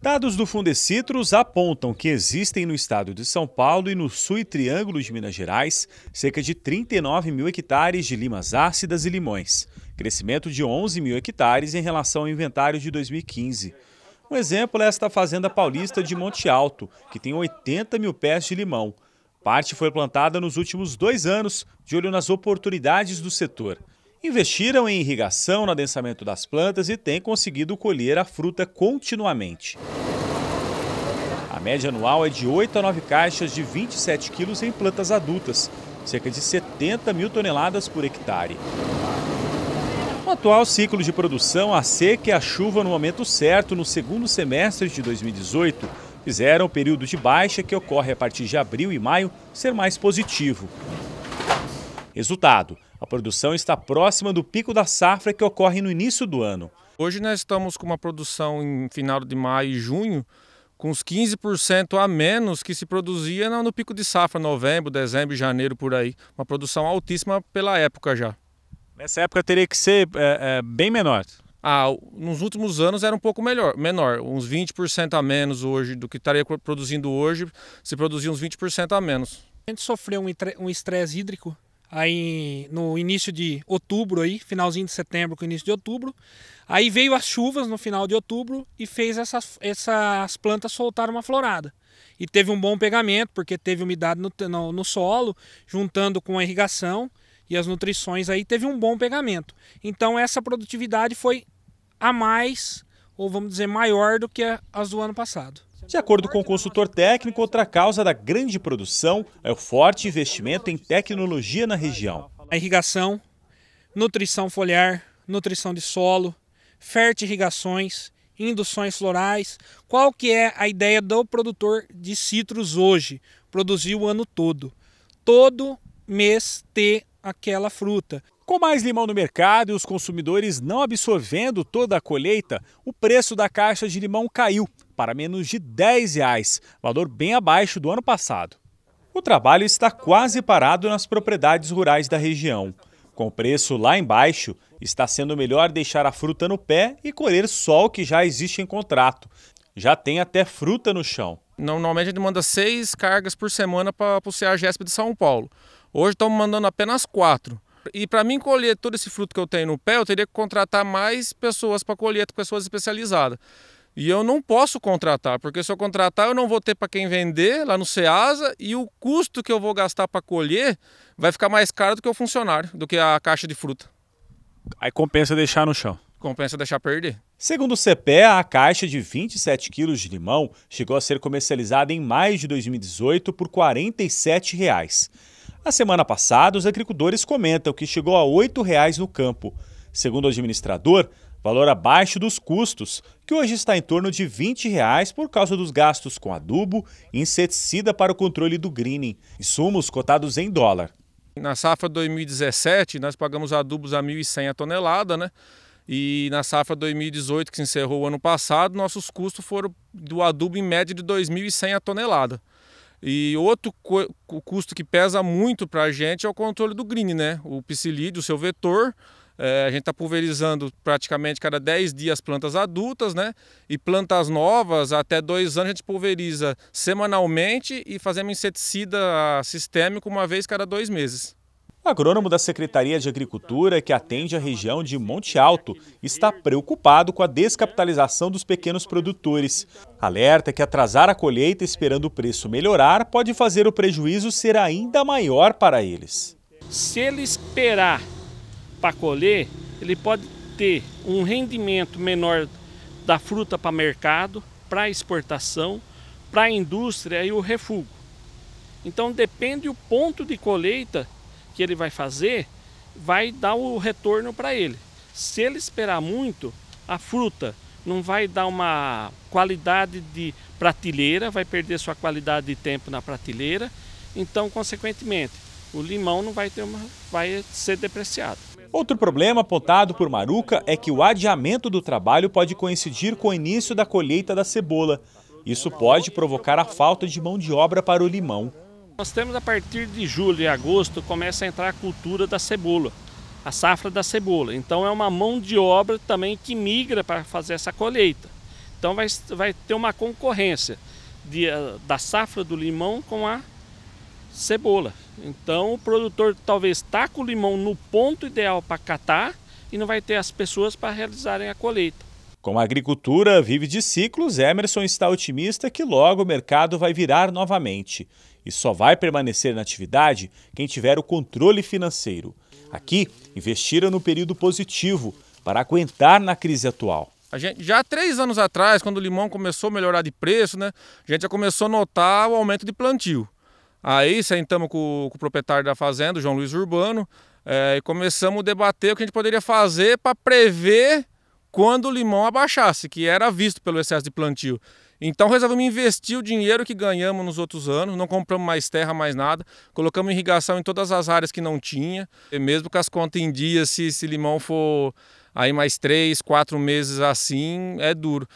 Dados do Fundecitrus apontam que existem no estado de São Paulo e no sul e triângulo de Minas Gerais cerca de 39 mil hectares de limas ácidas e limões, crescimento de 11 mil hectares em relação ao inventário de 2015. Um exemplo é esta fazenda paulista de Monte Alto, que tem 80 mil pés de limão. Parte foi plantada nos últimos dois anos, de olho nas oportunidades do setor investiram em irrigação, no adensamento das plantas e têm conseguido colher a fruta continuamente. A média anual é de 8 a 9 caixas de 27 quilos em plantas adultas, cerca de 70 mil toneladas por hectare. No atual ciclo de produção, a seca e a chuva no momento certo, no segundo semestre de 2018, fizeram o período de baixa que ocorre a partir de abril e maio ser mais positivo. Resultado: a produção está próxima do pico da safra que ocorre no início do ano. Hoje nós estamos com uma produção em final de maio e junho com uns 15% a menos que se produzia no pico de safra, novembro, dezembro, janeiro, por aí. Uma produção altíssima pela época já. Nessa época teria que ser é, é, bem menor. Ah, nos últimos anos era um pouco melhor, menor, uns 20% a menos hoje do que estaria produzindo hoje, se produzia uns 20% a menos. A gente sofreu um estresse hídrico aí no início de outubro aí, finalzinho de setembro com início de outubro. Aí veio as chuvas no final de outubro e fez essas, essas plantas soltar uma florada. E teve um bom pegamento, porque teve umidade no, no, no solo, juntando com a irrigação e as nutrições aí, teve um bom pegamento. Então essa produtividade foi a mais ou vamos dizer, maior do que as do ano passado. De acordo com o consultor técnico, outra causa da grande produção é o forte investimento em tecnologia na região. A irrigação, nutrição foliar, nutrição de solo, fertirrigações, induções florais. Qual que é a ideia do produtor de citros hoje? Produzir o ano todo. Todo mês ter aquela fruta. Com mais limão no mercado e os consumidores não absorvendo toda a colheita, o preço da caixa de limão caiu para menos de R$ 10, reais, valor bem abaixo do ano passado. O trabalho está quase parado nas propriedades rurais da região. Com o preço lá embaixo, está sendo melhor deixar a fruta no pé e colher só o que já existe em contrato. Já tem até fruta no chão. Normalmente a gente manda seis cargas por semana para o CEAGESP de São Paulo. Hoje estamos mandando apenas quatro. E para mim colher todo esse fruto que eu tenho no pé, eu teria que contratar mais pessoas para colher, pessoas especializadas. E eu não posso contratar, porque se eu contratar, eu não vou ter para quem vender lá no Ceasa e o custo que eu vou gastar para colher vai ficar mais caro do que o funcionário, do que a caixa de fruta. Aí compensa deixar no chão. Compensa deixar perder. Segundo o CPEA, a caixa de 27 quilos de limão chegou a ser comercializada em maio de 2018 por R$ 47. Reais. Na semana passada, os agricultores comentam que chegou a R$ 8,00 no campo. Segundo o administrador, valor abaixo dos custos, que hoje está em torno de R$ 20,00 por causa dos gastos com adubo e inseticida para o controle do greening, insumos cotados em dólar. Na safra 2017, nós pagamos adubos a 1.100 a tonelada, né? E na safra 2018, que se encerrou o ano passado, nossos custos foram do adubo em média de 2.100 a tonelada. E outro custo que pesa muito para a gente é o controle do green, né? O psilídeo, o seu vetor. É, a gente está pulverizando praticamente cada 10 dias plantas adultas, né? E plantas novas, até dois anos, a gente pulveriza semanalmente e fazemos inseticida sistêmico uma vez cada dois meses. Agrônomo da Secretaria de Agricultura, que atende a região de Monte Alto, está preocupado com a descapitalização dos pequenos produtores. Alerta que atrasar a colheita esperando o preço melhorar pode fazer o prejuízo ser ainda maior para eles. Se ele esperar para colher, ele pode ter um rendimento menor da fruta para mercado, para exportação, para a indústria e o refúgio. Então depende o ponto de colheita que ele vai fazer vai dar o retorno para ele. Se ele esperar muito, a fruta não vai dar uma qualidade de prateleira, vai perder sua qualidade de tempo na prateleira. Então, consequentemente, o limão não vai, ter uma, vai ser depreciado. Outro problema apontado por Maruca é que o adiamento do trabalho pode coincidir com o início da colheita da cebola. Isso pode provocar a falta de mão de obra para o limão. Nós temos a partir de julho e agosto começa a entrar a cultura da cebola, a safra da cebola. Então é uma mão de obra também que migra para fazer essa colheita. Então vai, vai ter uma concorrência de, eh, da safra do limão com a cebola. Então o produtor talvez está com o limão no ponto ideal para catar e não vai ter as pessoas para realizarem a colheita. Como a agricultura vive de ciclos, Emerson está otimista que logo o mercado vai virar novamente e só vai permanecer na atividade quem tiver o controle financeiro. Aqui, investiram no período positivo para aguentar na crise atual. A gente, já há três anos atrás, quando o limão começou a melhorar de preço, né, a gente já começou a notar o aumento de plantio. Aí sentamos com, com o proprietário da fazenda, João Luiz Urbano, é, e começamos a debater o que a gente poderia fazer para prever quando o limão abaixasse, que era visto pelo excesso de plantio. Então resolvemos investir o dinheiro que ganhamos nos outros anos, não compramos mais terra, mais nada, colocamos irrigação em todas as áreas que não tinha, e mesmo com as contas em dia, se esse limão for aí mais três, quatro meses assim, é duro.